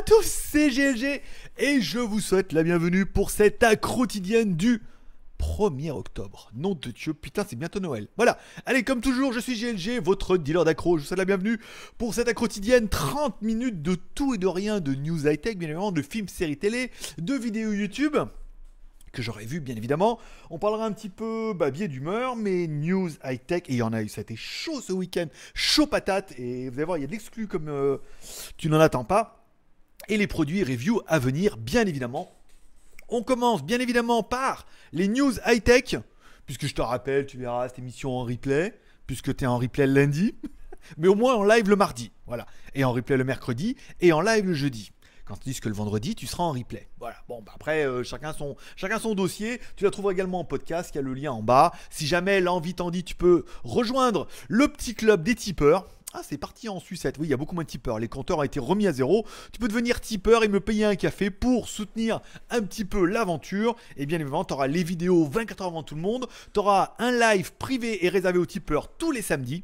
à tous, c'est GLG et je vous souhaite la bienvenue pour cette accro quotidienne du 1er octobre. Nom de Dieu, putain, c'est bientôt Noël. Voilà. Allez, comme toujours, je suis GLG, votre dealer d'accro. Je vous souhaite la bienvenue pour cette accro quotidienne. 30 minutes de tout et de rien, de news high-tech, bien évidemment, de films, séries télé, de vidéos YouTube que j'aurais vu bien évidemment. On parlera un petit peu bah, biais d'humeur, mais news high tech et il y en a eu, ça a été chaud ce week-end, chaud patate et vous allez voir, il y a de l'exclu comme euh, tu n'en attends pas et les produits review à venir, bien évidemment. On commence bien évidemment par les news high-tech, puisque je te rappelle, tu verras cette émission en replay, puisque tu es en replay le lundi, mais au moins en live le mardi, voilà, et en replay le mercredi, et en live le jeudi. Quand tu dis que le vendredi, tu seras en replay. Voilà. Bon, bah après, euh, chacun, son, chacun son dossier. Tu la trouveras également en podcast. Il y a le lien en bas. Si jamais l'envie t'en dit, tu peux rejoindre le petit club des tipeurs. Ah, c'est parti en sucette. Oui, il y a beaucoup moins de tipeurs. Les compteurs ont été remis à zéro. Tu peux devenir tipeur et me payer un café pour soutenir un petit peu l'aventure. Et bien évidemment, tu auras les vidéos 24 heures avant tout le monde. Tu auras un live privé et réservé aux tipeurs tous les samedis.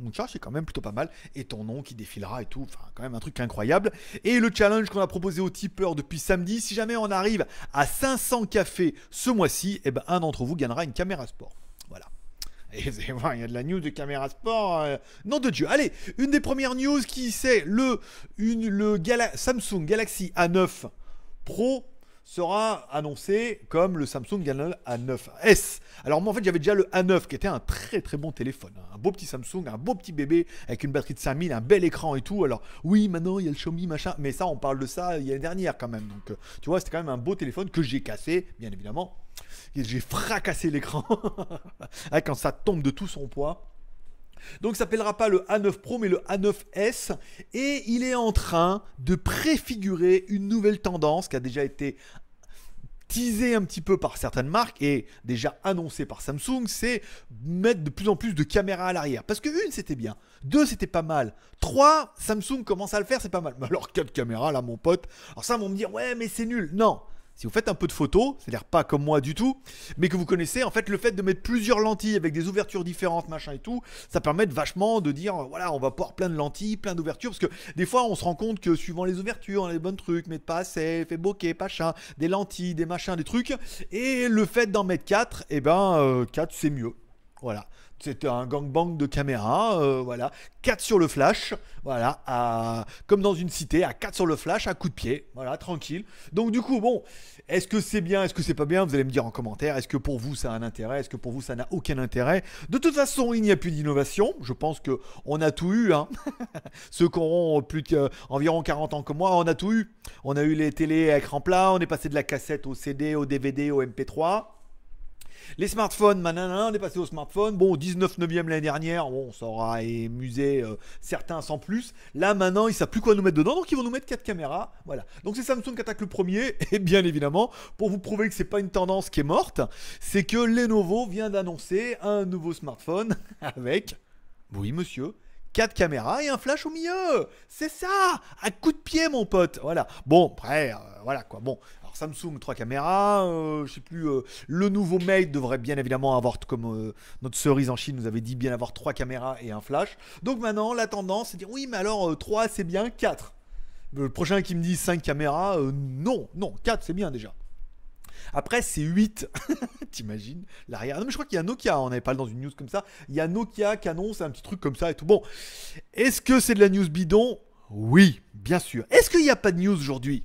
Mon ça, c'est quand même plutôt pas mal. Et ton nom qui défilera et tout. Enfin, quand même un truc incroyable. Et le challenge qu'on a proposé aux tipeurs depuis samedi, si jamais on arrive à 500 cafés ce mois-ci, eh ben, un d'entre vous gagnera une caméra sport. Voilà. Et vous allez voir, il y a de la news de caméra sport. Euh, nom Non de Dieu. Allez, une des premières news qui c'est le, une, Samsung Galaxy A9 Pro sera annoncé comme le Samsung Galaxy A9s. Alors moi en fait j'avais déjà le A9 qui était un très très bon téléphone, hein. un beau petit Samsung, un beau petit bébé avec une batterie de 5000, un bel écran et tout. Alors oui maintenant il y a le Xiaomi machin, mais ça on parle de ça il y l'année dernière quand même. Donc euh, tu vois c'était quand même un beau téléphone que j'ai cassé bien évidemment j'ai fracassé l'écran ah, quand ça tombe de tout son poids. Donc ça s'appellera pas le A9 Pro mais le A9S et il est en train de préfigurer une nouvelle tendance qui a déjà été teasée un petit peu par certaines marques et déjà annoncée par Samsung, c'est mettre de plus en plus de caméras à l'arrière. Parce que une c'était bien, deux c'était pas mal, trois Samsung commence à le faire, c'est pas mal. Mais alors quatre caméras là mon pote, alors ça vont me dire ouais mais c'est nul. Non, si vous faites un peu de photos, c'est-à-dire pas comme moi du tout, mais que vous connaissez, en fait, le fait de mettre plusieurs lentilles avec des ouvertures différentes, machin et tout, ça permet vachement de dire, voilà, on va pouvoir plein de lentilles, plein d'ouvertures, parce que des fois, on se rend compte que suivant les ouvertures, on a les bonnes trucs, mais pas assez, fait bokeh, machin, des lentilles, des machins, des trucs, et le fait d'en mettre 4, et eh ben, euh, quatre, 4, c'est mieux. Voilà. C'était un gangbang de caméras, euh, voilà. 4 sur le flash, voilà, comme dans une cité, à 4 sur le flash, à coup de pied, voilà, tranquille. Donc du coup, bon, est-ce que c'est bien, est-ce que c'est pas bien Vous allez me dire en commentaire, est-ce que pour vous ça a un intérêt, est-ce que pour vous ça n'a aucun intérêt De toute façon, il n'y a plus d'innovation, je pense que on a tout eu, hein. Ceux qui auront plus environ 40 ans que moi, on a tout eu. On a eu les télés à écran plat, on est passé de la cassette au CD, au DVD, au MP3. Les smartphones, maintenant on est passé aux smartphones. Bon, 19 9e l'année dernière, bon, ça aura émusé euh, certains sans plus. Là, maintenant, ils savent plus quoi nous mettre dedans, donc ils vont nous mettre quatre caméras. Voilà. Donc c'est Samsung qui attaque le premier, et bien évidemment, pour vous prouver que ce c'est pas une tendance qui est morte, c'est que Lenovo vient d'annoncer un nouveau smartphone avec, oui monsieur, quatre caméras et un flash au milieu. C'est ça, Un coup de pied mon pote. Voilà. Bon, après, euh, voilà quoi. Bon, alors Samsung trois caméras, euh, je sais plus. Euh, le nouveau Mate devrait bien évidemment avoir comme notre cerise en Chine nous avait dit bien avoir trois caméras et un flash. Donc maintenant la tendance c'est de dire oui mais alors trois c'est bien, quatre. Le prochain qui me dit cinq caméras, non, non, quatre c'est bien déjà. Après, c'est 8. T'imagines L'arrière. Non, mais je crois qu'il y a Nokia. Hein, on avait pas dans une news comme ça. Il y a Nokia qui annonce un petit truc comme ça et tout. Bon. Est-ce que c'est de la news bidon Oui, bien sûr. Est-ce qu'il n'y a pas de news aujourd'hui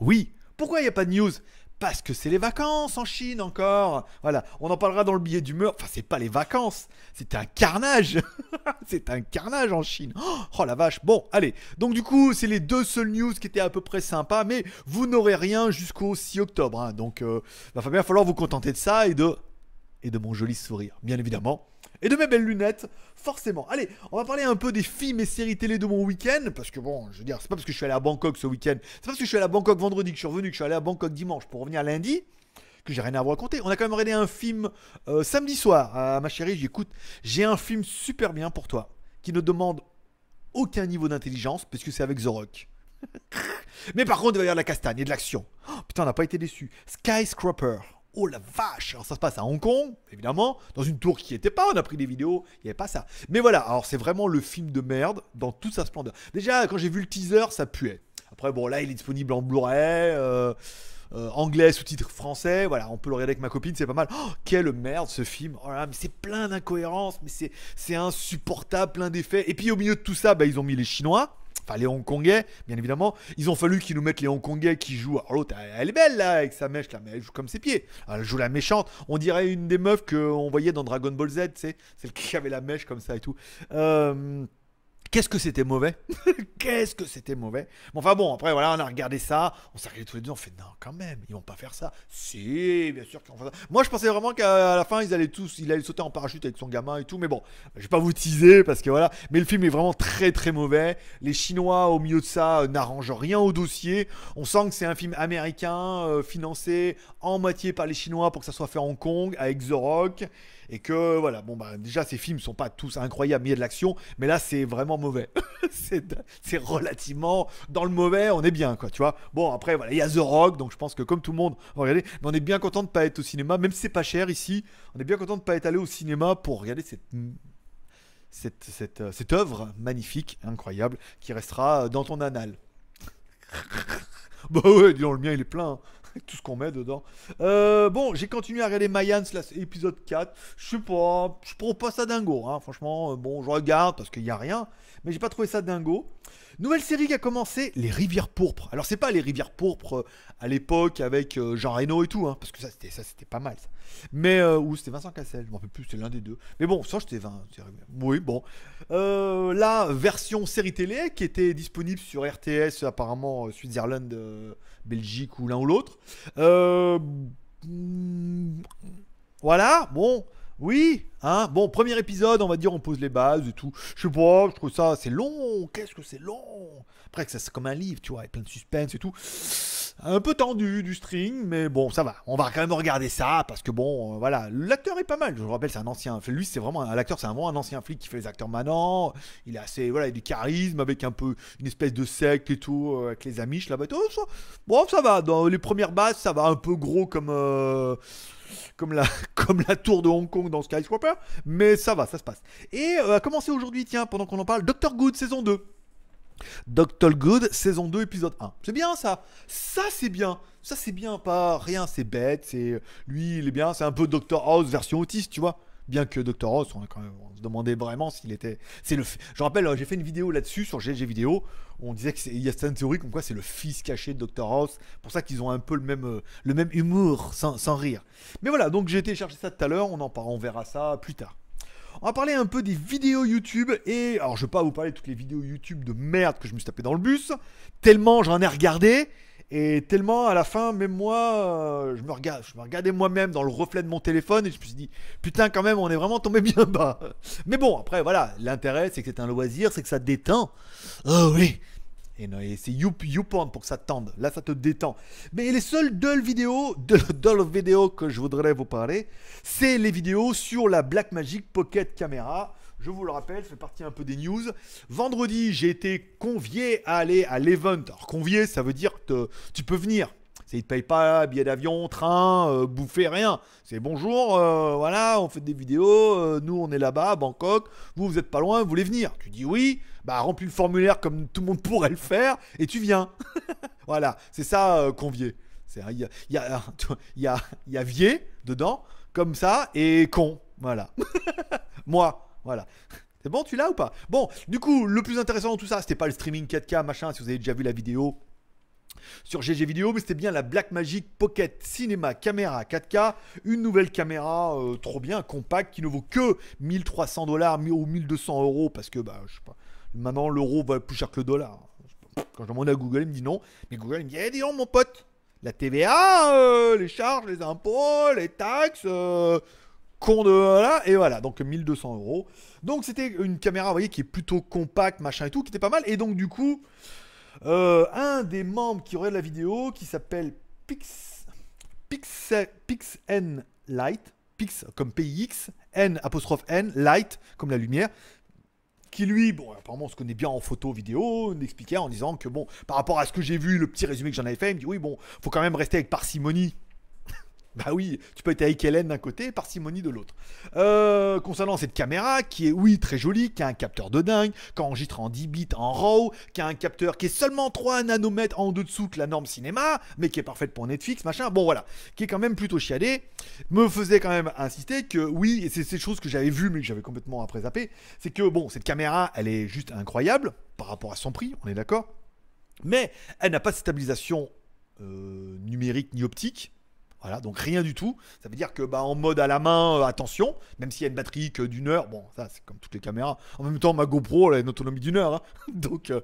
Oui. Pourquoi il n'y a pas de news parce que c'est les vacances en Chine encore. Voilà, on en parlera dans le billet d'humeur. Enfin, c'est pas les vacances, c'est un carnage. c'est un carnage en Chine. Oh la vache. Bon, allez. Donc du coup, c'est les deux seules news qui étaient à peu près sympas, mais vous n'aurez rien jusqu'au 6 octobre. Hein. Donc, euh, il va falloir vous contenter de ça et de et de mon joli sourire, bien évidemment et de mes belles lunettes, forcément. Allez, on va parler un peu des films et séries télé de mon week-end, parce que bon, je veux dire, c'est pas parce que je suis allé à Bangkok ce week-end, c'est parce que je suis allé à Bangkok vendredi que je suis revenu, que je suis allé à Bangkok dimanche pour revenir lundi que j'ai rien à vous raconter. On a quand même regardé un film euh, samedi soir. Ah, ma chérie, j'écoute, j'ai un film super bien pour toi, qui ne demande aucun niveau d'intelligence, puisque c'est avec The Rock. Mais par contre, il va y avoir de la castagne et de l'action. Oh, putain, on n'a pas été déçus. Skyscraper oh la vache Alors ça se passe à Hong Kong, évidemment, dans une tour qui n'y était pas, on a pris des vidéos, il n'y avait pas ça. Mais voilà, alors c'est vraiment le film de merde dans toute sa splendeur. Déjà, quand j'ai vu le teaser, ça puait. Après, bon, là, il est disponible en Blu-ray, euh, euh, anglais, sous-titres français. Voilà, on peut le regarder avec ma copine, c'est pas mal. Oh, quelle merde ce film! Oh mais c'est plein d'incohérences, mais c'est insupportable, plein d'effets. Et puis, au milieu de tout ça, bah, ils ont mis les Chinois enfin les Hongkongais, bien évidemment. Ils ont fallu qu'ils nous mettent les Hongkongais qui jouent. Alors l'autre, elle est belle là, avec sa mèche là, mais elle joue comme ses pieds. elle joue la méchante. On dirait une des meufs qu'on voyait dans Dragon Ball Z, tu sais, celle qui avait la mèche comme ça et tout. Euh. Qu'est-ce que c'était mauvais Qu'est-ce que c'était mauvais bon, Enfin bon, après voilà, on a regardé ça, on s'est regardé tous les deux, on fait non quand même, ils vont pas faire ça. Si, bien sûr qu'ils vont faire ça. Moi je pensais vraiment qu'à la fin ils allaient tous, il allait sauter en parachute avec son gamin et tout, mais bon, je vais pas vous teaser parce que voilà, mais le film est vraiment très très mauvais. Les Chinois au milieu de ça euh, n'arrangent rien au dossier. On sent que c'est un film américain euh, financé en moitié par les Chinois pour que ça soit fait à Hong Kong avec The Rock et que voilà, bon bah déjà ces films sont pas tous incroyables, mais il y a de l'action, mais là c'est vraiment mauvais. c'est relativement dans le mauvais, on est bien quoi, tu vois. Bon après voilà, il y a The Rock, donc je pense que comme tout le monde, regardez, on est bien content de pas être au cinéma, même si c'est pas cher ici, on est bien content de pas être allé au cinéma pour regarder cette cette, cette, euh, œuvre magnifique, incroyable, qui restera euh, dans ton anal. bah ouais, disons le mien il est plein. Hein avec tout ce qu'on met dedans. Euh, bon, j'ai continué à regarder Mayans, L'épisode 4. Je suis pas, je trouve pas ça dingo, hein. franchement. Euh, bon, je regarde parce qu'il n'y a rien, mais j'ai pas trouvé ça dingo. Nouvelle série qui a commencé, Les Rivières Pourpres. Alors, c'est pas Les Rivières Pourpres euh, à l'époque avec Jean Reno et tout, hein, parce que ça, c'était, ça, c'était pas mal, Mais, ou c'était Vincent Cassel, je m'en rappelle plus, c'était l'un des deux. Mais bon, ça, j'étais 20. Oui, bon. la version série télé qui était disponible sur RTS, apparemment, Switzerland Belgique ou l'un ou l'autre. Euh, hmm, voilà, bon, oui, hein, bon, premier épisode, on va dire, on pose les bases et tout. Je sais pas, je trouve ça, c'est long, qu'est-ce que c'est long Après, que ça c'est comme un livre, tu vois, avec plein de suspense et tout. Un peu tendu du string, mais bon, ça va. On va quand même regarder ça, parce que bon, euh, voilà, l'acteur est pas mal. Je vous rappelle, c'est un ancien, lui, c'est vraiment, l'acteur, c'est vraiment un ancien flic qui fait les acteurs manants. Il a assez, voilà, il a du charisme, avec un peu une espèce de secte et tout, euh, avec les amiches là-bas. bon, ça va, dans les premières bases, ça va un peu gros comme... Euh, comme la, comme la tour de Hong Kong dans Skyscraper, mais ça va, ça se passe. Et euh, à commencer aujourd'hui, tiens, pendant qu'on en parle, Doctor Good saison 2. Doctor Good saison 2 épisode 1. C'est bien ça. Ça c'est bien. Ça c'est bien, pas rien, c'est bête, c'est lui, il est bien, c'est un peu Doctor House version autiste, tu vois bien que Dr. House, on, se demandait vraiment s'il était. C'est le. Je rappelle, euh, j'ai fait une vidéo là-dessus sur GG vidéo. Où on disait qu'il y a certaines théories comme quoi c'est le fils caché de Dr. House. Pour ça qu'ils ont un peu le même, euh, le même humour sans, rire. Mais voilà, donc j'ai été chercher ça tout à l'heure. On en parle, on verra ça plus tard. On va parler un peu des vidéos YouTube et alors je vais pas vous parler de toutes les vidéos YouTube de merde que je me suis tapé dans le bus, tellement j'en ai regardé et tellement à la fin, même moi, euh, je me, regarde, je regardais moi-même dans le reflet de mon téléphone et je me suis dit, putain, quand même, on est vraiment tombé bien bas. Mais bon, après, voilà, l'intérêt, c'est que c'est un loisir, c'est que ça détend. Oh oui! Et, et c'est YouPorn pour que ça tende. Là, ça te détend. Mais les seules deux vidéos, deux vidéos que je voudrais vous parler, c'est les vidéos sur la Blackmagic Pocket Camera je vous le rappelle, fait partie un peu des news. Vendredi, j'ai été convié à aller à l'event. Alors convié, ça veut dire que tu peux venir. Ils ne te payent pas billet d'avion, train, euh, bouffer, rien. C'est bonjour, euh, voilà, on fait des vidéos, euh, nous on est là-bas, Bangkok, vous vous êtes pas loin, vous voulez venir Tu dis oui, bah remplis le formulaire comme tout le monde pourrait le faire, et tu viens. voilà, c'est ça convié. Il y a, y, a, y, a, y dedans, comme ça, et con. Voilà. Moi, voilà. C'est bon, tu l'as ou pas Bon, du coup, le plus intéressant dans tout ça, c'était pas le streaming 4K, machin, si vous avez déjà vu la vidéo sur GG Vidéo, mais c'était bien la Blackmagic Pocket Cinema Caméra 4K, une nouvelle caméra euh, trop bien, compacte, qui ne vaut que 1300 dollars ou 1200 euros, parce que, bah, je sais pas, maintenant l'euro va plus cher que le dollar. Quand je demande à Google, il me dit non, mais Google, il me dit, eh, dis donc, mon pote, la TVA, euh, les charges, les impôts, les taxes, euh, con de voilà et voilà donc 1200 euros donc c'était une caméra vous voyez qui est plutôt compacte machin et tout qui était pas mal et donc du coup euh, un des membres qui regarde la vidéo qui s'appelle Pix Pix Pix N Light Pix comme PIX N apostrophe N Light comme la lumière qui lui, bon, apparemment on se connaît bien en photo, vidéo, m'expliquait en disant que bon, par rapport à ce que j'ai vu, le petit résumé que j'en avais fait, il me dit oui, bon, faut quand même rester avec parcimonie bah oui, tu peux être avec Hélène d'un côté parcimonie de l'autre. Euh, concernant cette caméra, qui est oui très jolie, qui a un capteur de dingue, qui enregistre en 10 bits en RAW, qui a un capteur qui est seulement 3 nanomètres en dessous de la norme cinéma, mais qui est parfaite pour Netflix, machin, bon voilà, qui est quand même plutôt chiadé, me faisait quand même insister que oui, et c'est ces choses que j'avais vues mais que j'avais complètement après zappé, c'est que bon, cette caméra, elle est juste incroyable par rapport à son prix, on est d'accord, mais elle n'a pas de stabilisation euh, numérique ni optique. Voilà, donc rien du tout. Ça veut dire que bah, en mode à la main, euh, attention, même s'il y a une batterie d'une heure, bon, ça c'est comme toutes les caméras. En même temps, ma GoPro, elle a une autonomie d'une heure. Hein. donc, euh,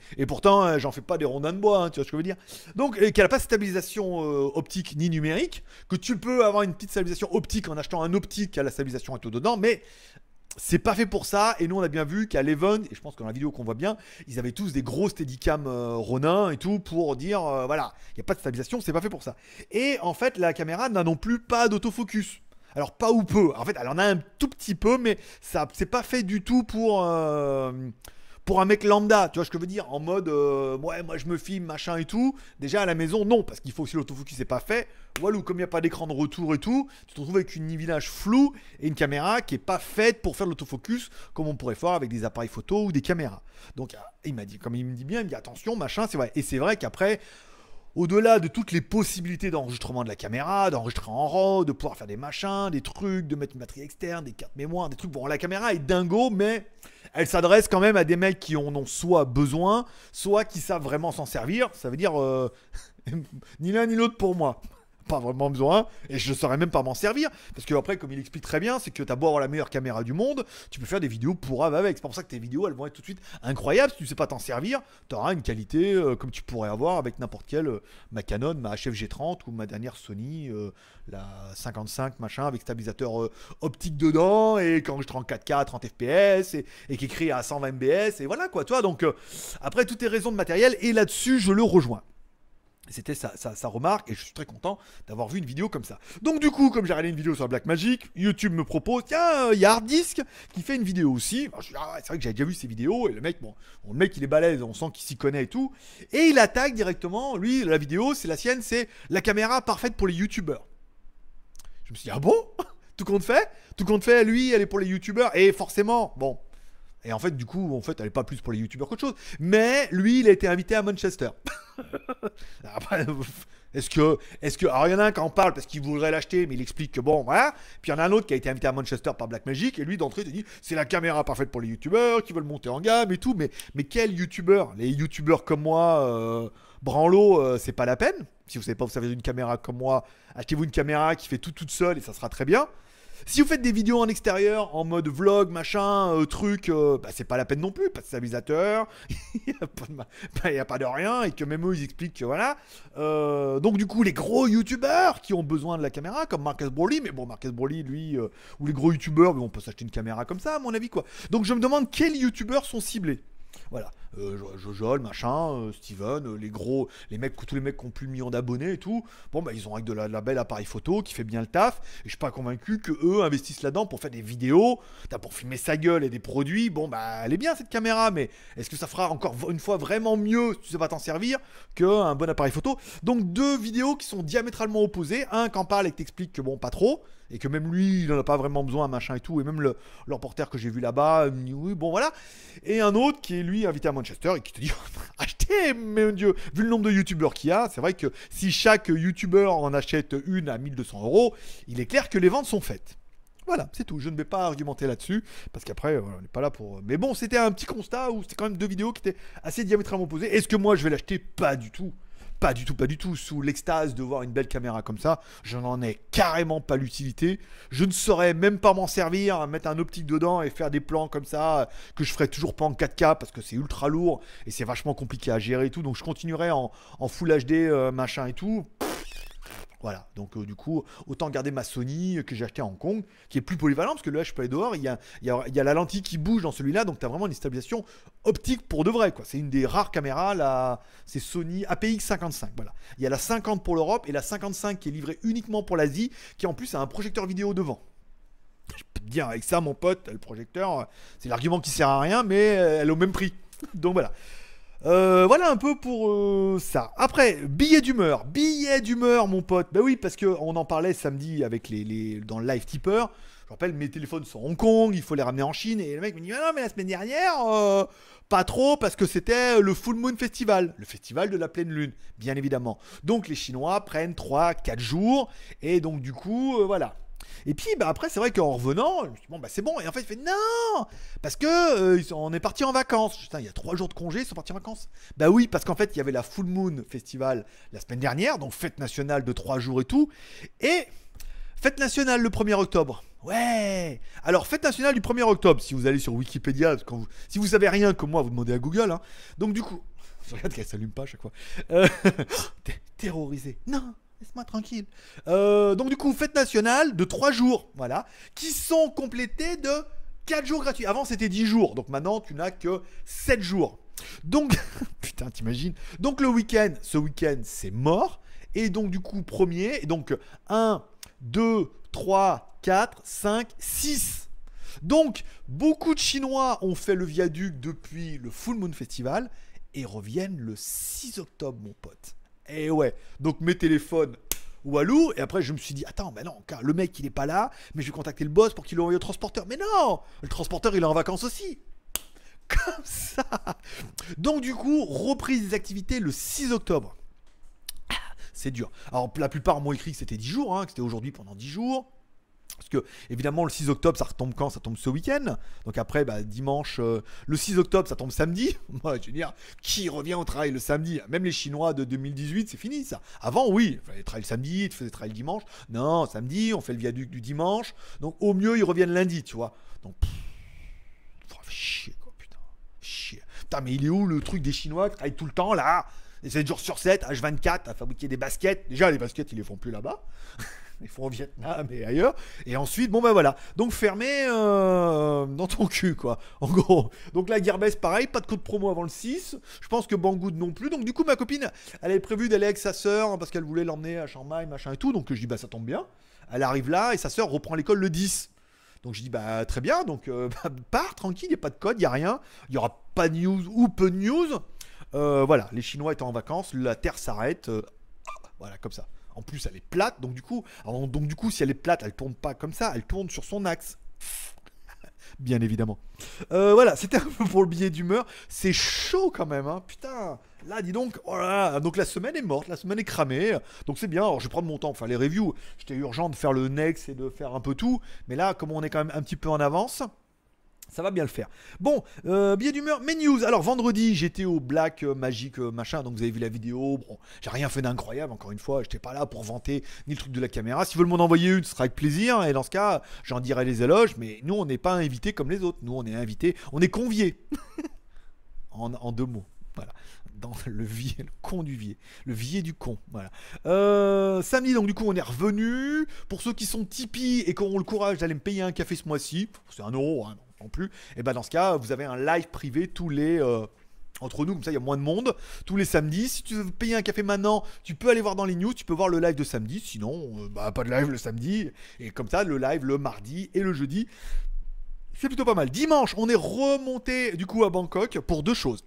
et pourtant, euh, j'en fais pas des rondins de bois, hein, tu vois ce que je veux dire. Donc, qu'elle n'a pas de stabilisation optique ni numérique, que tu peux avoir une petite stabilisation optique en achetant un optique à la stabilisation et tout dedans, mais c'est pas fait pour ça. Et nous, on a bien vu qu'à Leven, et je pense que dans la vidéo qu'on voit bien, ils avaient tous des gros steadicam euh, Ronin et tout pour dire euh, voilà, il n'y a pas de stabilisation, c'est pas fait pour ça. Et en fait, la caméra n'a non plus pas d'autofocus. Alors, pas ou peu. En fait, elle en a un tout petit peu, mais ça c'est pas fait du tout pour. Euh, pour un mec lambda, tu vois ce que je veux dire, en mode euh, ouais, moi je me filme, machin et tout. Déjà à la maison, non, parce qu'il faut aussi l'autofocus, c'est pas fait. ou comme il n'y a pas d'écran de retour et tout, tu te retrouves avec une village floue et une caméra qui est pas faite pour faire l'autofocus comme on pourrait faire avec des appareils photo ou des caméras. Donc euh, il m'a dit, comme il me dit bien, il me dit attention, machin, c'est vrai. Et c'est vrai qu'après. Au-delà de toutes les possibilités d'enregistrement de la caméra, d'enregistrer en RAW, de pouvoir faire des machins, des trucs, de mettre une batterie externe, des cartes mémoire, des trucs. Bon, la caméra est dingo, mais elle s'adresse quand même à des mecs qui en ont soit besoin, soit qui savent vraiment s'en servir. Ça veut dire euh, ni l'un ni l'autre pour moi pas vraiment besoin et je ne saurais même pas m'en servir parce que après comme il explique très bien c'est que t'as beau avoir la meilleure caméra du monde tu peux faire des vidéos pour avec c'est pour ça que tes vidéos elles vont être tout de suite incroyables si tu sais pas t'en servir t'auras une qualité euh, comme tu pourrais avoir avec n'importe quelle euh, ma Canon ma HFG30 ou ma dernière Sony euh, la 55 machin avec stabilisateur optique dedans et quand je rends 4K 30 fps et, qui écrit à 120 mbs et voilà quoi toi donc après toutes tes raisons de matériel et là dessus je le rejoins c'était sa, remarque et je suis très content d'avoir vu une vidéo comme ça. Donc du coup, comme j'ai regardé une vidéo sur Black Magic YouTube me propose, tiens, euh, il y a Hardisk qui fait une vidéo aussi. c'est vrai que j'avais déjà vu ses vidéos et le mec, bon, le mec il est balèze, on sent qu'il s'y connaît et tout. Et il attaque directement, lui, la vidéo, c'est la sienne, c'est la caméra parfaite pour les YouTubeurs. Je me suis dit, ah bon Tout compte fait Tout compte fait, lui, elle est pour les YouTubeurs. Et forcément, bon, et en fait, du coup, en fait, elle est pas plus pour les youtubeurs qu'autre chose. Mais lui, il a été invité à Manchester. Ah, bah, est-ce que, est-ce que, alors il y en a un qui en parle parce qu'il voudrait l'acheter, mais il explique que bon, voilà. Puis il y en a un autre qui a été invité à Manchester par Blackmagic, et lui d'entrée il dit c'est la caméra parfaite pour les youtubeurs qui veulent monter en gamme et tout. Mais, mais quel youtubeur Les youtubeurs comme moi, euh, branlo, euh, c'est pas la peine. Si vous savez pas vous savez une caméra comme moi, achetez-vous une caméra qui fait tout toute seule et ça sera très bien. Si vous faites des vidéos en extérieur, en mode vlog, machin, euh, truc, euh, bah, c'est pas la peine non plus, pas de stabilisateur, il n'y a, pas de rien, et que même eux ils expliquent que voilà. Euh, donc du coup, les gros youtubeurs qui ont besoin de la caméra, comme Marcus Broly, mais bon, Marcus Broly, lui, ou les gros youtubeurs, on peut s'acheter une caméra comme ça, à mon avis, quoi. Donc je me demande quels youtubeurs sont ciblés. Voilà, euh, Jojol, machin, euh, Steven, euh, les gros, les mecs, tous les mecs qui ont plus de millions d'abonnés et tout. Bon, bah, ils ont avec de la, belle appareil photo qui fait bien le taf. Et je suis pas convaincu que eux investissent là-dedans pour faire des vidéos, pour filmer sa gueule et des produits. Bon, bah, elle est bien cette caméra, mais est-ce que ça fera encore une fois vraiment mieux si tu sais t'en servir qu'un bon appareil photo Donc, deux vidéos qui sont diamétralement opposées. Un qui en parle et qui t'explique que bon, pas trop et que même lui, il n'en a pas vraiment besoin, machin et tout. Et même le, que j'ai vu là-bas, oui, bon voilà. Et un autre qui est lui invité à Manchester et qui te dit achetez, ah, mon Dieu, vu le nombre de youtubeurs qu'il y a, c'est vrai que si chaque youtubeur en achète une à 1200 euros, il est clair que les ventes sont faites. Voilà, c'est tout. Je ne vais pas argumenter là-dessus, parce qu'après, euh, on n'est pas là pour. Euh, mais bon, c'était un petit constat où c'était quand même deux vidéos qui étaient assez diamétralement opposées. Est-ce que moi je vais l'acheter Pas du tout. Pas du tout, pas du tout. Sous l'extase de voir une belle caméra comme ça, je n'en ai carrément pas l'utilité. Je ne saurais même pas m'en servir, mettre un optique dedans et faire des plans comme ça, que je ferais toujours pas en 4K parce que c'est ultra lourd et c'est vachement compliqué à gérer et tout. Donc je continuerai en, en Full HD, euh, machin et tout, voilà, donc euh, du coup, autant garder ma Sony que j'ai acheté à Hong Kong, qui est plus polyvalent, parce que peux aller dehors, il y a, y a, la lentille qui bouge dans celui-là, donc tu as vraiment une stabilisation optique pour de vrai. quoi. C'est une des rares caméras, là c'est Sony APX 55. Voilà. Il y a la 50 pour l'Europe et la 55 qui est livrée uniquement pour l'Asie, qui en plus a un projecteur vidéo devant. Je peux te dire, avec ça, mon pote, le projecteur, euh, c'est l'argument qui sert à rien, mais euh, elle est au même prix. donc voilà. Euh, voilà un peu pour euh, ça. Après, billet d'humeur. Billet d'humeur, mon pote. Bah oui, parce qu'on en parlait samedi avec les, dans le live Tipper. Je rappelle, mes téléphones sont Hong Kong, il faut les ramener en Chine. Et le mec me dit, non, ah, mais la semaine dernière, euh, pas trop, parce que c'était le Full Moon Festival, le festival de la pleine lune, bien évidemment. Donc les Chinois prennent 3-4 jours, et donc du coup, voilà. Et puis bah, après, c'est vrai qu'en revenant, bah, c'est bon. Et en fait, il fait non Parce que euh, on est parti en vacances. il y a trois jours de congé, ils sont partis en vacances. Bah oui, parce qu'en fait, il y avait la Full Moon Festival la semaine dernière, donc fête nationale de trois jours et tout. Et fête nationale le 1er octobre. Ouais Alors, fête nationale du 1er octobre, si vous allez sur Wikipédia, vous, si vous savez rien comme moi, vous demandez à Google. Hein. Donc du coup, je regarde qu'elle s'allume pas à chaque fois. Euh, terrorisé. Non Laisse-moi tranquille. Euh, donc du coup, fête nationale de 3 jours, voilà, qui sont complétés de 4 jours gratuits. Avant, c'était 10 jours, donc maintenant, tu n'as que 7 jours. Donc, putain, t'imagines Donc le week-end, ce week-end, c'est mort. Et donc du coup, premier, et donc 1, 2, 3, 4, 5, 6. Donc, beaucoup de Chinois ont fait le viaduc depuis le Full Moon Festival et reviennent le 6 octobre, mon pote. Et eh ouais. Donc mes téléphones Walou. Et après, je me suis dit, attends, mais non, le mec, il est pas là, mais je vais contacter le boss pour qu'il l'envoie au transporteur. Mais non Le transporteur, il est en vacances aussi. Comme ça Donc, du coup, reprise des activités le 6 octobre. Ah, c'est dur. Alors, la plupart m'ont écrit que c'était 10 jours, hein, que c'était aujourd'hui pendant 10 jours. Parce que, évidemment, le 6 octobre, ça retombe quand Ça tombe ce week-end. Donc après, bah, dimanche, euh, le 6 octobre, ça tombe samedi. Moi, je veux dire, qui revient au travail le samedi Même les Chinois de 2018, c'est fini ça. Avant, oui, il fallait travailler le samedi, tu faisait travail le dimanche. Non, samedi, on fait le viaduc du dimanche. Donc au mieux, ils reviennent lundi, tu vois. Donc, pff, oh, chier, quoi, putain. Chier. Putain, mais il est où le truc des Chinois qui travaillent tout le temps, là Et 7 jours sur 7, H24, à fabriquer des baskets. Déjà, les baskets, ils les font plus là-bas. Ils font au Vietnam et ailleurs. Et ensuite, bon ben voilà. Donc fermé euh, dans ton cul, quoi. En gros. Donc la Gearbest, pareil, pas de code promo avant le 6. Je pense que Banggood non plus. Donc du coup, ma copine, elle avait prévu d'aller avec sa sœur hein, parce qu'elle voulait l'emmener à Chiang Mai, machin et tout. Donc je dis, bah ça tombe bien. Elle arrive là et sa soeur reprend l'école le 10. Donc je dis bah très bien, donc euh, part tranquille, il n'y a pas de code, il n'y a rien, il n'y aura pas de news ou peu de news. Euh, voilà, les Chinois étant en vacances, la Terre s'arrête. voilà, comme ça. En plus, elle est plate, donc du coup, donc du coup, si elle est plate, elle tourne pas comme ça, elle tourne sur son axe. Bien évidemment. Euh, voilà, c'était un peu pour le billet d'humeur. C'est chaud quand même, hein. Putain, là, dis donc, voilà. Oh donc la semaine est morte, la semaine est cramée. Donc c'est bien, alors je vais prendre mon temps Enfin, les reviews. J'étais urgent de faire le next et de faire un peu tout. Mais là, comme on est quand même un petit peu en avance, ça va bien le faire. Bon, euh, billet d'humeur, mes news. Alors vendredi, j'étais au Black euh, Magic euh, machin, donc vous avez vu la vidéo. Bon, j'ai rien fait d'incroyable, encore une fois, j'étais pas là pour vanter ni le truc de la caméra. Si vous voulez m'en envoyer une, ce sera avec plaisir, et dans ce cas, j'en dirai les éloges, mais nous, on n'est pas invités comme les autres. Nous, on est invités, on est conviés. en, deux mots. Voilà. Dans le, vieil, le con du vieil. Le vieil du con. Voilà. Euh, samedi, donc, du coup, on est revenu. Pour ceux qui sont Tipeee et qui auront le courage d'aller me payer un café ce mois-ci, c'est un euro, hein, en plus, et eh ben dans ce cas, vous avez un live privé tous les euh, entre nous, comme ça il y a moins de monde, tous les samedis. Si tu veux payer un café maintenant, tu peux aller voir dans les news, tu peux voir le live de samedi, sinon euh, bah, pas de live le samedi, et comme ça le live le mardi et le jeudi. C'est plutôt pas mal. Dimanche, on est remonté du coup à Bangkok pour deux choses.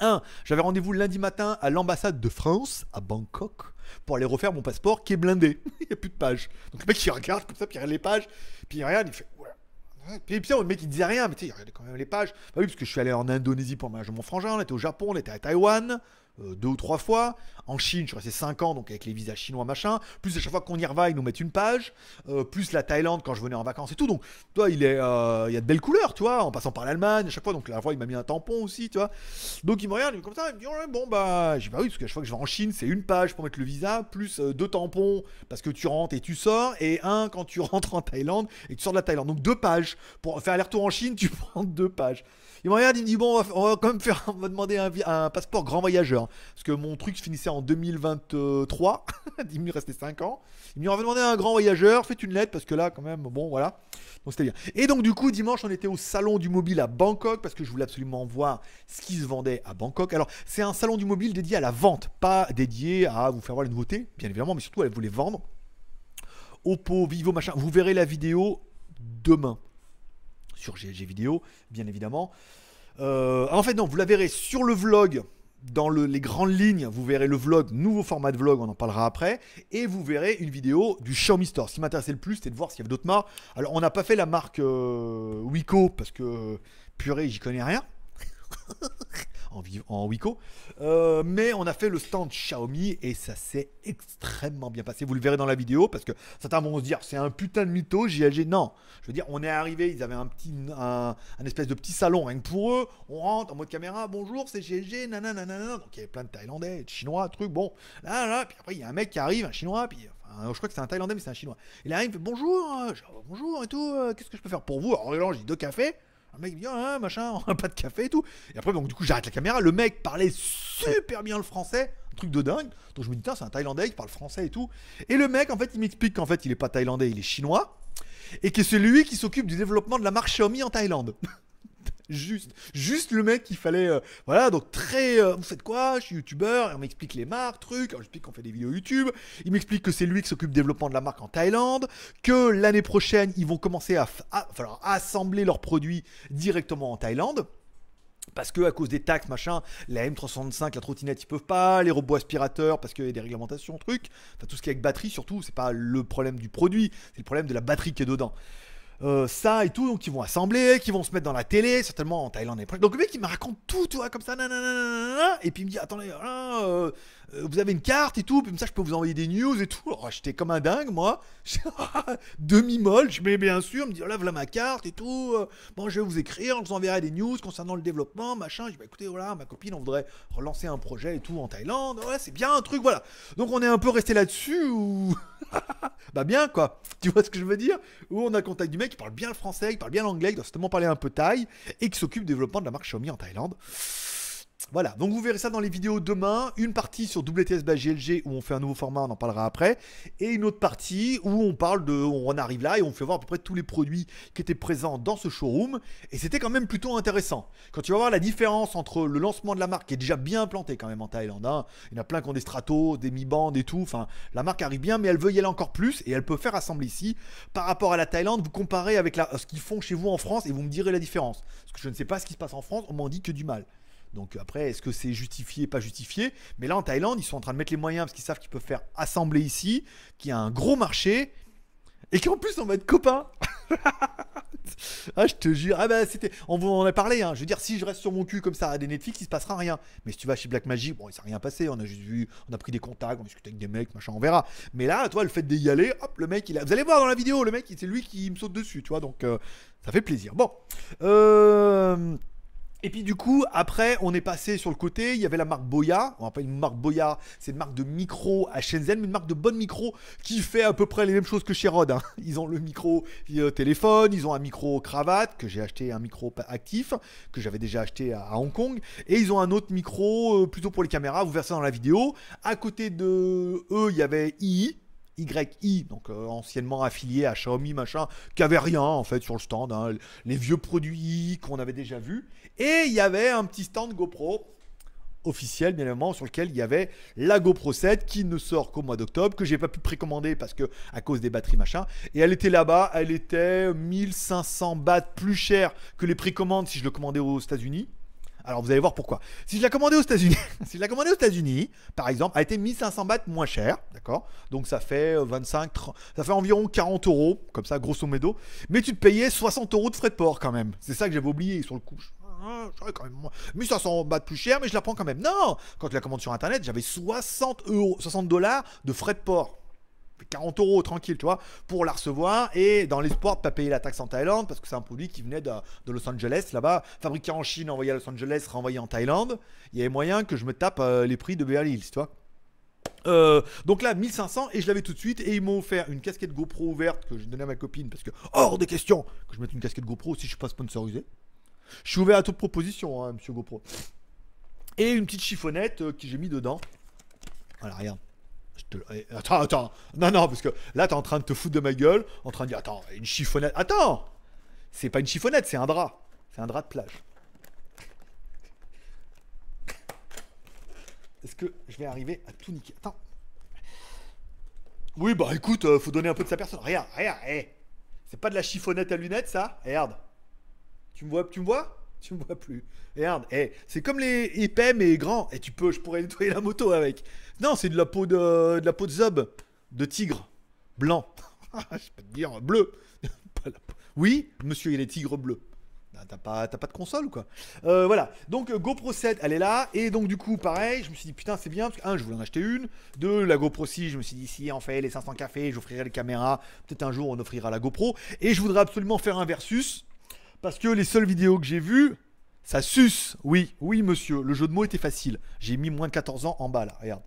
Un, j'avais rendez-vous lundi matin à l'ambassade de France à Bangkok pour aller refaire mon passeport qui est blindé. il n'y a plus de pages. Donc le mec il regarde comme ça, puis il regarde les pages, puis il regarde, il fait et Puis, puis, le mec, il disait rien, mais tu sais, il regardait quand même les pages. Bah oui, parce que je suis allé en Indonésie pour manger mon frangin, on était au Japon, on était à Taïwan. Euh, deux ou trois fois. En Chine, je suis resté cinq ans, donc avec les visas chinois, machin. Plus à chaque fois qu'on y revient ils nous mettent une page. Euh, plus la Thaïlande quand je venais en vacances et tout. Donc, toi, il est, euh, il y a de belles couleurs, toi en passant par l'Allemagne à chaque fois. Donc, la fois, il m'a mis un tampon aussi, tu vois. Donc, il me regarde, comme ça, il me dit, bon, bah, j'ai pas oui, parce qu'à chaque fois que je vais en Chine, c'est une page pour mettre le visa, plus deux tampons parce que tu rentres et tu sors, et un quand tu rentres en Thaïlande et tu sors de la Thaïlande. Donc, deux pages. Pour faire aller-retour en Chine, tu prends deux pages. Il me regarde, il me dit Bon, on va, quand même faire, on demander un, passeport grand voyageur. Parce que mon truc finissait en 2023. il me restait 5 ans. Il me dit On demander un grand voyageur, faites une lettre, parce que là, quand même, bon, voilà. Donc c'était bien. Et donc, du coup, dimanche, on était au salon du mobile à Bangkok, parce que je voulais absolument voir ce qui se vendait à Bangkok. Alors, c'est un salon du mobile dédié à la vente, pas dédié à vous faire voir les nouveautés, bien évidemment, mais surtout à vous les vendre. Oppo, Vivo, machin. Vous verrez la vidéo demain sur GLG Vidéo, bien évidemment. Euh, en fait, non, vous la verrez sur le vlog, dans les grandes lignes, vous verrez le vlog, nouveau format de vlog, on en parlera après, et vous verrez une vidéo du Xiaomi Store. Ce qui m'intéressait le plus, c'était de voir s'il y avait d'autres marques. Alors, on n'a pas fait la marque euh, Wico parce que, purée, j'y connais rien. en, en Wico. Euh, mais on a fait le stand Xiaomi et ça s'est extrêmement bien passé. Vous le verrez dans la vidéo parce que certains vont se dire c'est un putain de mytho, JLG. Non, je veux dire, on est arrivé, ils avaient un petit, un, espèce de petit salon rien que pour eux. On rentre en mode caméra, bonjour, c'est JLG, nanana, nanana. Donc il y avait plein de Thaïlandais, de Chinois, trucs, bon. Là, là, puis après il y a un mec qui arrive, un Chinois, puis je crois que c'est un Thaïlandais, mais c'est un Chinois. Il arrive, bonjour, euh, oh, bonjour et tout, euh, qu'est-ce que je peux faire pour vous Alors là, j'ai deux cafés. Le mec me dit, ah, machin, on a pas de café et tout. Et après, donc, du coup, j'arrête la caméra. Le mec parlait super bien le français, un truc de dingue. Donc, je me dis, tiens, c'est un Thaïlandais qui parle français et tout. Et le mec, en fait, il m'explique qu'en fait, il est pas Thaïlandais, il est chinois. Et que c'est lui qui s'occupe du développement de la marque Xiaomi en Thaïlande. Juste, juste le mec qu'il fallait. Euh, voilà, donc très. Euh, vous faites quoi Je suis youtubeur, on m'explique les marques, trucs, on m'explique qu'on fait des vidéos YouTube, il m'explique que c'est lui qui s'occupe du développement de la marque en Thaïlande, que l'année prochaine, ils vont commencer à, assembler leurs produits directement en Thaïlande parce que à cause des taxes, machin, la M365, la trottinette, ils peuvent pas, les robots aspirateurs, parce qu'il y a des réglementations, trucs. Enfin, tout ce qui est avec batterie, surtout, c'est pas le problème du produit, c'est le problème de la batterie qui est dedans. Euh, ça et tout, donc ils vont assembler, qui vont se mettre dans la télé, certainement en Thaïlande et Donc le mec il me raconte tout, tu vois, comme ça, nanana, et puis il me dit attendez, euh, euh, vous avez une carte et tout, puis comme ça je peux vous envoyer des news et tout. Alors j'étais comme un dingue moi, demi molle, je mets bien sûr, me dit là voilà ma carte et tout, bon je vais vous écrire, je vous enverrai des news concernant le développement, machin. Je dis écouter bah, écoutez voilà ma copine on voudrait relancer un projet et tout en Thaïlande, ouais c'est bien un truc voilà. Donc on est un peu resté là-dessus ou bah bien quoi, tu vois ce que je veux dire Où on a contact du mec qui parle bien le français, qui parle bien l'anglais, qui doit certainement parler un peu thaï, et qui s'occupe du développement de la marque Xiaomi en Thaïlande. Voilà, donc vous verrez ça dans les vidéos demain. Une partie sur WTS by GLG où on fait un nouveau format, on en parlera après. Et une autre partie où on parle de. On arrive là et on fait voir à peu près tous les produits qui étaient présents dans ce showroom. Et c'était quand même plutôt intéressant. Quand tu vas voir la différence entre le lancement de la marque qui est déjà bien plantée quand même en Thaïlande. Hein. Il y en a plein qui ont des stratos, des mi-bandes et tout. Enfin, la marque arrive bien, mais elle veut y aller encore plus et elle peut faire assembler ici. Par rapport à la Thaïlande, vous comparez avec ce qu'ils font chez vous en France et vous me direz la différence. Parce que je ne sais pas ce qui se passe en France, on m'en dit que du mal. Donc après, est-ce que c'est justifié, pas justifié Mais là, en Thaïlande, ils sont en train de mettre les moyens parce qu'ils savent qu'ils peuvent faire assembler ici, qu'il y a un gros marché et qu'en plus on va être copains. ah, je te jure. Ah bah, c'était. On vous en a parlé. Hein. Je veux dire, si je reste sur mon cul comme ça à des Netflix, il se passera rien. Mais si tu vas chez Black Magic, bon, il s'est rien passé. On a juste vu, on a pris des contacts, on discuté avec des mecs, machin, on verra. Mais là, toi, le fait d'y aller, hop, le mec, il a. Vous allez voir dans la vidéo, le mec, c'est lui qui me saute dessus, tu vois. Donc, euh, ça fait plaisir. Bon. Euh... Et puis du coup, après, on est passé sur le côté, il y avait la marque Boya. On pas une marque Boya, c'est une marque de micro à Shenzhen, mais une marque de bonne micro qui fait à peu près les mêmes choses que chez Rode. Hein. Ils ont le micro euh, téléphone, ils ont un micro cravate, que j'ai acheté un micro actif, que j'avais déjà acheté à, Hong Kong. Et ils ont un autre micro euh, plutôt pour les caméras, vous verrez ça dans la vidéo. À côté de eux, il y avait I, YI, donc euh, anciennement affilié à Xiaomi, machin, qui avait rien en fait sur le stand, hein. les vieux produits qu'on avait déjà vus. Et il y avait un petit stand GoPro officiel, bien évidemment, sur lequel il y avait la GoPro 7 qui ne sort qu'au mois d'octobre, que j'ai pas pu précommander parce que à cause des batteries machin. Et elle était là-bas, elle était 1500 bahts plus chère que les précommandes si je le commandais aux États-Unis. Alors vous allez voir pourquoi. Si je la commandais aux États-Unis, si je la commandais aux États-Unis, par exemple, Elle était 1500 bahts moins chère d'accord Donc ça fait 25, ça fait environ 40 euros, comme ça, grosso modo. Mais tu te payais 60 euros de frais de port quand même. C'est ça que j'avais oublié sur le coup. Hein, j'aurais quand même bahts plus cher, mais je la prends quand même. Non Quand je la commande sur internet, j'avais 60 euros, 60 dollars de frais de port. 40 euros tranquille, tu vois, pour la recevoir et dans l'espoir de pas payer la taxe en Thaïlande parce que c'est un produit qui venait de, Los Angeles là-bas, fabriqué en Chine, envoyé à Los Angeles, renvoyé en Thaïlande. Il y avait moyen que je me tape euh, les prix de Beverly Hills, tu vois. Euh, donc là, 1500 et je l'avais tout de suite. Et ils m'ont offert une casquette GoPro ouverte que j'ai donnée à ma copine parce que hors des questions que je mette une casquette GoPro si je suis pas sponsorisé. Je suis ouvert à toute proposition, hein, monsieur GoPro. Et une petite chiffonnette euh, que j'ai mis dedans. Voilà, regarde. Eh, attends, attends. Non, non, parce que là, t'es en train de te foutre de ma gueule, en train de dire, attends, une chiffonnette. Attends C'est pas une chiffonnette, c'est un drap. C'est un drap de plage. Est-ce que je vais arriver à tout niquer Attends. Oui, bah écoute, euh, faut donner un peu de sa personne. Regarde, regarde, hé. Eh. C'est pas de la chiffonnette à lunettes, ça Regarde. Tu me vois Tu me vois Tu me vois plus. regarde, hey, eh, c'est comme les épais mais grands. Et eh, tu peux, je pourrais nettoyer la moto avec. Non, c'est de la peau de, de la peau de zob, de tigre, blanc. Ah, je peux te dire euh, bleu. oui, monsieur, il y a bleu. Ah, tigres bleus. T'as pas, de console ou quoi euh, Voilà. Donc euh, GoPro 7, elle est là. Et donc du coup, pareil, je me suis dit putain, c'est bien. Parce que, un, je voulais en acheter une. Deux, la GoPro 6, je me suis dit si on fait les 500 cafés, j'offrirai les caméras. Peut-être un jour, on offrira la GoPro. Et je voudrais absolument faire un versus parce que les seules vidéos que j'ai vues, ça suce. Oui, oui, monsieur. Le jeu de mots était facile. J'ai mis moins de 14 ans en bas, là. Regarde.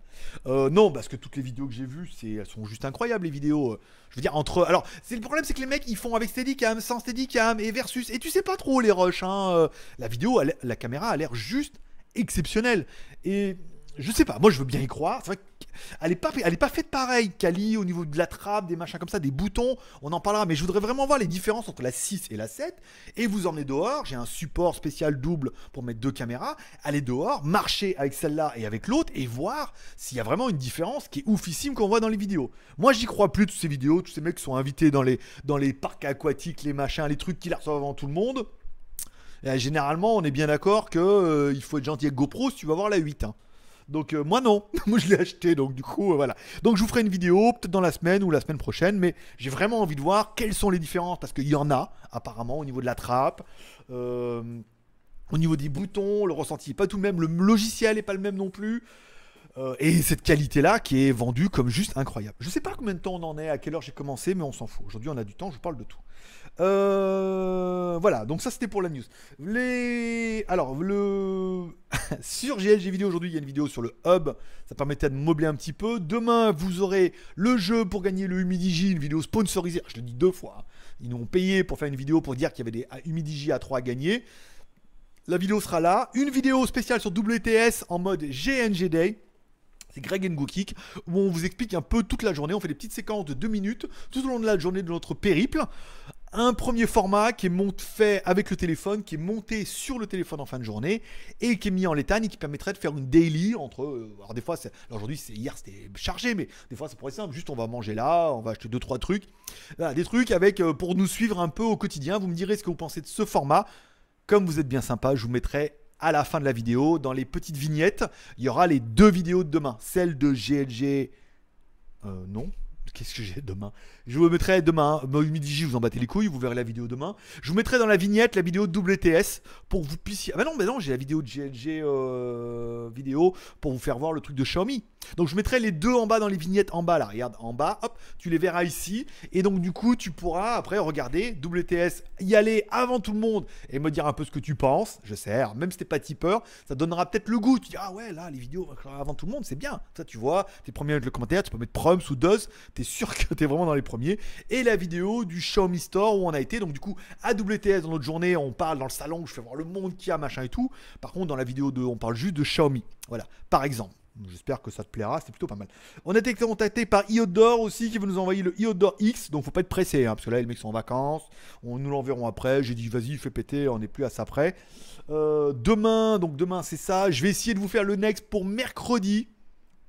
Euh, non, parce que toutes les vidéos que j'ai vues, elles sont juste incroyables, les vidéos. Euh, je veux dire, entre. Alors, c'est le problème, c'est que les mecs, ils font avec Steadicam, sans Steadicam, et versus. Et tu sais pas trop les rushs, hein. Euh, la vidéo, la caméra a l'air juste exceptionnelle. Et je sais pas, moi je veux bien y croire. C'est vrai pas, elle est pas faite pareil, Kali, au niveau de la trappe, des machins comme ça, des boutons, on en parlera, mais je voudrais vraiment voir les différences entre la 6 et la 7, et vous emmener dehors, j'ai un support spécial double pour mettre deux caméras, aller dehors, marcher avec celle-là et avec l'autre, et voir s'il y a vraiment une différence qui est oufissime qu'on voit dans les vidéos. Moi j'y crois plus, toutes ces vidéos, tous ces mecs qui sont invités dans les, parcs aquatiques, les machins, les trucs qui la reçoivent avant tout le monde. généralement, on est bien d'accord que euh, il faut être gentil avec GoPro si tu vas voir la 8. Hein. Donc euh, moi non, moi je l'ai acheté, donc du coup euh, voilà. Donc je vous ferai une vidéo peut-être dans la semaine ou la semaine prochaine, mais j'ai vraiment envie de voir quelles sont les différences parce qu'il y en a apparemment au niveau de la trappe. Euh, au niveau des boutons, le ressenti n'est pas tout le même, le logiciel n'est pas le même non plus. et cette qualité-là qui est vendue comme juste incroyable. Je sais pas combien de temps on en est, à quelle heure j'ai commencé, mais on s'en fout. Aujourd'hui on a du temps, je vous parle de tout. Euh, voilà, donc ça c'était pour la news. Les... Alors, le... sur GLG Vidéo aujourd'hui, il y a une vidéo sur le hub. Ça permettait de meubler un petit peu. Demain, vous aurez le jeu pour gagner le Humidigi, une vidéo sponsorisée. Ah, je le dis deux fois. Hein. Ils nous ont payé pour faire une vidéo pour dire qu'il y avait des Humidigi A3 à gagner. La vidéo sera là. Une vidéo spéciale sur WTS en mode GNG Day. C'est Greg kick. où on vous explique un peu toute la journée. On fait des petites séquences de 2 minutes tout au long de la journée de notre périple un premier format qui est monte, fait avec le téléphone, qui est monté sur le téléphone en fin de journée et qui est mis en l'étane et qui permettrait de faire une daily entre. Euh, alors des fois, c'est... aujourd'hui, c'est hier, c'était chargé, mais des fois, ça pourrait être simple. Juste, on va manger là, on va acheter deux trois trucs, voilà, des trucs avec euh, pour nous suivre un peu au quotidien. Vous me direz ce que vous pensez de ce format. Comme vous êtes bien sympa, je vous mettrai à la fin de la vidéo dans les petites vignettes. Il y aura les deux vidéos de demain, celle de GLG. Euh, non, qu'est-ce que j'ai demain je vous mettrai demain, hein. midi je vous en battez les couilles, vous verrez la vidéo demain. Je vous mettrai dans la vignette la vidéo de WTS pour que vous puissiez. Ah bah non, mais bah non, j'ai la vidéo de GLG euh, vidéo pour vous faire voir le truc de Xiaomi. Donc je mettrai les deux en bas dans les vignettes en bas là, regarde, en bas, hop, tu les verras ici. Et donc du coup, tu pourras après regarder WTS, y aller avant tout le monde et me dire un peu ce que tu penses. Je sais, même si t'es pas tipeur, ça donnera peut-être le goût. Tu dis, ah ouais, là, les vidéos avant tout le monde, c'est bien. Ça, tu vois, t'es premier avec le commentaire, tu peux mettre Proms ou tu t'es sûr que t'es vraiment dans les premiers et la vidéo du Xiaomi Store où on a été. Donc du coup, à WTS dans notre journée, on parle dans le salon, je fais voir le monde qu'il y a, machin et tout. Par contre, dans la vidéo de, on parle juste de Xiaomi. Voilà, par exemple. J'espère que ça te plaira, c'est plutôt pas mal. On a été contacté par Iodor aussi qui veut nous envoyer le Iodor X, donc faut pas être pressé, hein, parce que là les mecs sont en vacances, on nous l'enverrons après. J'ai dit vas-y, fais péter, on n'est plus à ça près. Euh, demain, donc demain c'est ça, je vais essayer de vous faire le next pour mercredi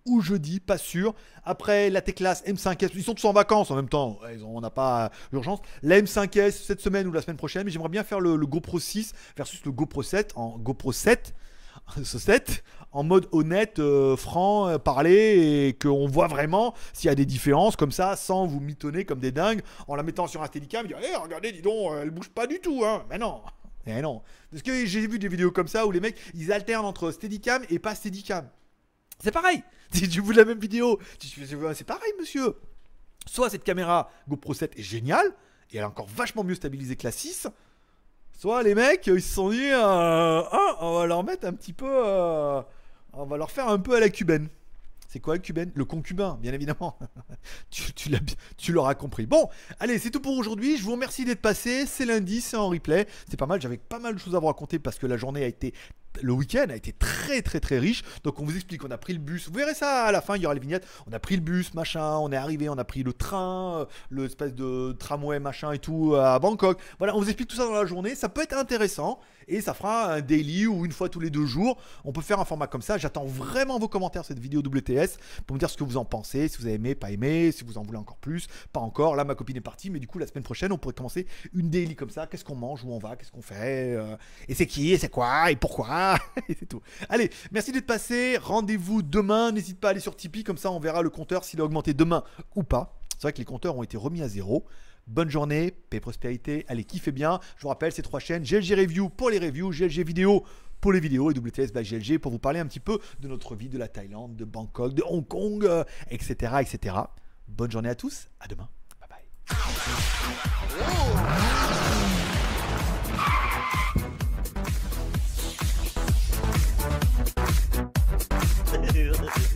ou jeudi, pas sûr. Après, la t m M5S, ils sont tous en vacances en même temps, on n'a pas l'urgence. La M5S cette semaine ou la semaine prochaine, mais j'aimerais bien faire le, GoPro 6 versus le GoPro 7 en GoPro 7. 7 en mode honnête, euh, franc, euh, parler et qu'on voit vraiment s'il y a des différences comme ça, sans vous mitonner comme des dingues, en la mettant sur un steadicam. dire eh, regardez, dis donc, euh, elle bouge pas du tout, hein. Mais non, mais non. Parce que j'ai vu des vidéos comme ça où les mecs, ils alternent entre steadicam et pas steadicam. C'est pareil. Tu veux la même vidéo. C'est pareil, monsieur. Soit cette caméra GoPro 7 est géniale et elle est encore vachement mieux stabilisée que la 6. Soit les mecs, ils se sont dit, euh, ah, on va leur mettre un petit peu, euh, on va leur faire un peu à la cubaine. C'est quoi le cubaine Le concubin, bien évidemment. tu, tu l'auras compris. Bon, allez, c'est tout pour aujourd'hui. Je vous remercie d'être passé. C'est lundi, c'est en replay. C'est pas mal. J'avais pas mal de choses à vous raconter parce que la journée a été le week-end a été très très très riche. Donc on vous explique, on a pris le bus. Vous verrez ça à la fin, il y aura les vignettes. On a pris le bus, machin, on est arrivé, on a pris le train, euh, l'espèce de tramway, machin et tout euh, à Bangkok. Voilà, on vous explique tout ça dans la journée. Ça peut être intéressant et ça fera un daily ou une fois tous les deux jours. On peut faire un format comme ça. J'attends vraiment vos commentaires cette vidéo WTS pour me dire ce que vous en pensez, si vous avez aimé, pas aimé, si vous en voulez encore plus, pas encore. Là, ma copine est partie, mais du coup, la semaine prochaine, on pourrait commencer une daily comme ça. Qu'est-ce qu'on mange, où on va, qu'est-ce qu'on fait, euh, et c'est qui, et c'est quoi, et pourquoi. Ah, c'est tout. Allez, merci d'être passé. Rendez-vous demain. N'hésite pas à aller sur Tipeee, comme ça on verra le compteur s'il a augmenté demain ou pas. C'est vrai que les compteurs ont été remis à zéro. Bonne journée, paix, prospérité. Allez, kiffez bien. Je vous rappelle ces trois chaînes GLG Review pour les reviews, GLG Vidéo pour les vidéos et WTS by GLG pour vous parler un petit peu de notre vie, de la Thaïlande, de Bangkok, de Hong Kong, etc., euh, etc. Bonne journée à tous. À demain. Bye bye. Yeah.